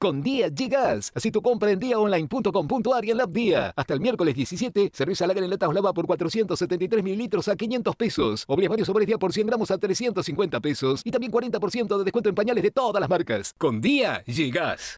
con Día gigas. Así tu compra en díaonline.com.ar y en la Día. Hasta el miércoles 17, cerveza lager en latas lava por 473 mililitros a 500 pesos. Obrías varios sobres día por 100 gramos a 350 pesos. Y también 40% de descuento en pañales de todas las marcas. Con día, gigas.